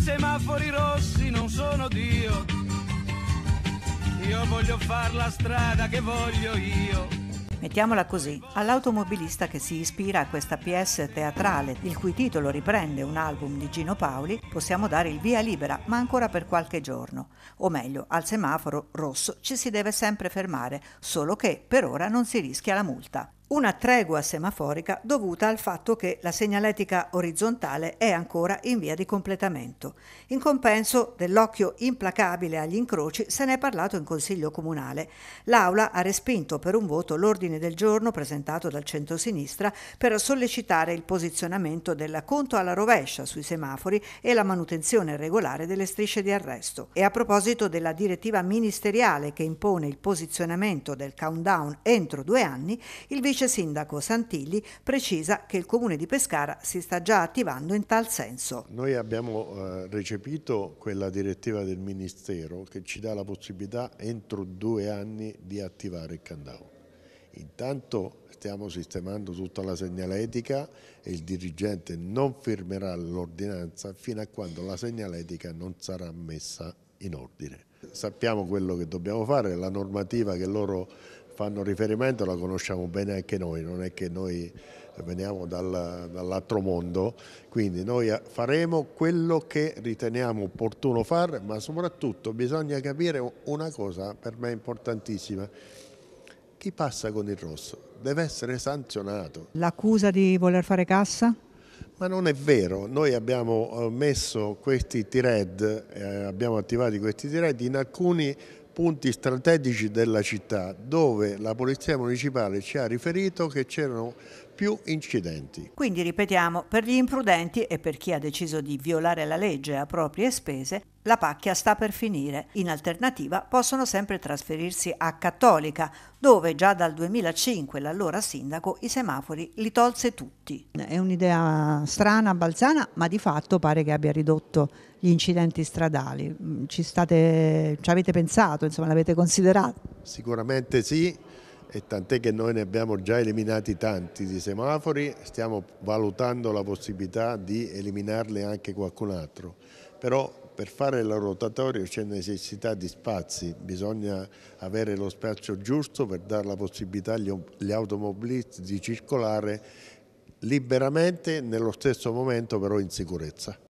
semafori rossi non sono Dio. Io voglio far la strada che voglio io. Mettiamola così, all'automobilista che si ispira a questa pièce teatrale, il cui titolo riprende un album di Gino Paoli, possiamo dare il via libera, ma ancora per qualche giorno. O meglio, al semaforo rosso ci si deve sempre fermare, solo che per ora non si rischia la multa una tregua semaforica dovuta al fatto che la segnaletica orizzontale è ancora in via di completamento. In compenso dell'occhio implacabile agli incroci se ne è parlato in Consiglio Comunale. L'Aula ha respinto per un voto l'ordine del giorno presentato dal centrosinistra per sollecitare il posizionamento del conto alla rovescia sui semafori e la manutenzione regolare delle strisce di arresto. E a proposito della direttiva ministeriale che impone il posizionamento del countdown entro due anni, il vice vice sindaco Santilli precisa che il comune di Pescara si sta già attivando in tal senso. Noi abbiamo eh, recepito quella direttiva del Ministero che ci dà la possibilità entro due anni di attivare il Candao. Intanto stiamo sistemando tutta la segnaletica e il dirigente non firmerà l'ordinanza fino a quando la segnaletica non sarà messa in ordine. Sappiamo quello che dobbiamo fare, la normativa che loro fanno riferimento la conosciamo bene anche noi, non è che noi veniamo dal, dall'altro mondo, quindi noi eh, faremo quello che riteniamo opportuno fare, ma soprattutto bisogna capire una cosa per me importantissima, chi passa con il rosso deve essere sanzionato. L'accusa di voler fare cassa? Ma non è vero, noi abbiamo eh, messo questi T-Red, eh, abbiamo attivato questi T-Red in alcuni punti strategici della città dove la Polizia Municipale ci ha riferito che c'erano più incidenti. Quindi ripetiamo, per gli imprudenti e per chi ha deciso di violare la legge a proprie spese, la pacchia sta per finire. In alternativa possono sempre trasferirsi a Cattolica, dove già dal 2005 l'allora sindaco i semafori li tolse tutti. È un'idea strana, balzana, ma di fatto pare che abbia ridotto gli incidenti stradali. Mm, ci, state, ci avete pensato, insomma, l'avete considerato? Sicuramente sì e tant'è che noi ne abbiamo già eliminati tanti di semafori, stiamo valutando la possibilità di eliminarne anche qualcun altro, però per fare la rotatoria c'è necessità di spazi, bisogna avere lo spazio giusto per dare la possibilità agli automobilisti di circolare liberamente nello stesso momento però in sicurezza.